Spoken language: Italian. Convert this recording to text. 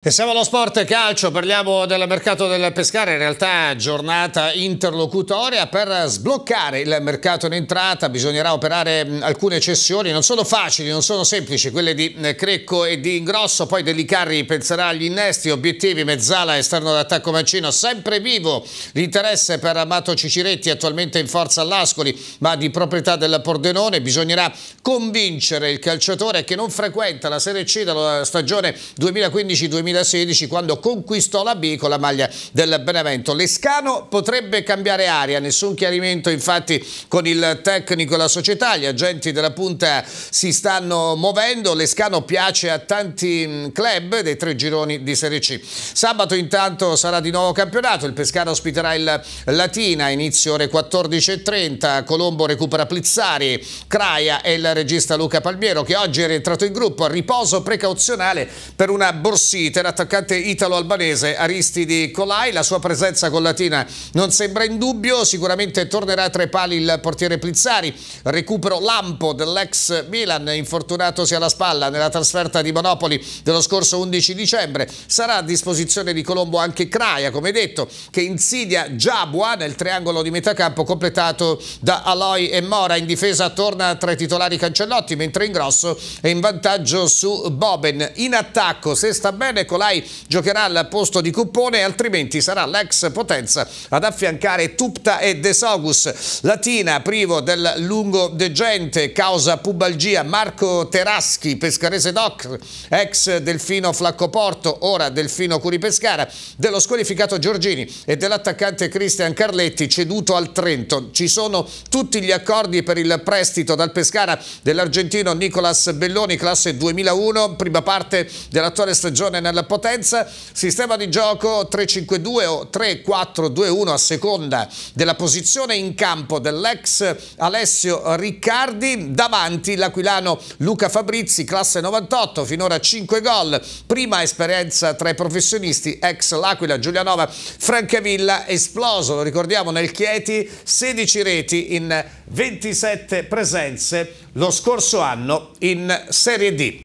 E siamo allo sport calcio, parliamo del mercato del pescare, in realtà giornata interlocutoria per sbloccare il mercato in entrata bisognerà operare alcune cessioni, non sono facili, non sono semplici, quelle di Crecco e di Ingrosso, poi Delicarri penserà agli innesti, obiettivi, mezzala, esterno d'attacco Mancino, sempre vivo l'interesse per Amato Ciciretti attualmente in forza all'Ascoli ma di proprietà del Pordenone, bisognerà convincere il calciatore che non frequenta la Serie C dalla stagione 2015 2016 2016 quando conquistò la B con la maglia del Benevento. Lescano potrebbe cambiare aria, nessun chiarimento infatti con il tecnico e la società, gli agenti della punta si stanno muovendo, Lescano piace a tanti mm, club dei tre gironi di Serie C. Sabato intanto sarà di nuovo campionato, il Pescara ospiterà il Latina, inizio ore 14.30, Colombo recupera Plizzari, Craia e il regista Luca Palmiero che oggi è rientrato in gruppo a riposo precauzionale per una borsita l'interattaccante italo-albanese Aristidi Colai. La sua presenza con Latina non sembra in dubbio, sicuramente tornerà tra i pali il portiere Plizzari. Recupero Lampo dell'ex Milan, infortunatosi alla spalla nella trasferta di Monopoli dello scorso 11 dicembre. Sarà a disposizione di Colombo anche Craia, come detto, che insidia Giabua nel triangolo di metacampo completato da Aloy e Mora. In difesa torna tra i titolari Cancellotti, mentre in grosso è in vantaggio su Boben. In attacco, se sta bene, Nicolai giocherà al posto di Cuppone, altrimenti sarà l'ex Potenza ad affiancare Tupta e De Sogus. Latina, privo del lungo degente, causa pubalgia, Marco Teraschi, pescarese doc, ex Delfino Flaccoporto, ora Delfino Curipescara, dello squalificato Giorgini e dell'attaccante Cristian Carletti, ceduto al Trento. Ci sono tutti gli accordi per il prestito dal Pescara dell'argentino Nicolas Belloni, classe 2001, prima parte dell'attuale stagione nella per potenza, sistema di gioco 3-5-2 o 3-4-2-1 a seconda della posizione in campo dell'ex Alessio Riccardi, davanti l'aquilano Luca Fabrizi, classe 98, finora 5 gol, prima esperienza tra i professionisti, ex L'Aquila, Giulianova, Francavilla, esploso, lo ricordiamo, nel Chieti, 16 reti in 27 presenze lo scorso anno in Serie D.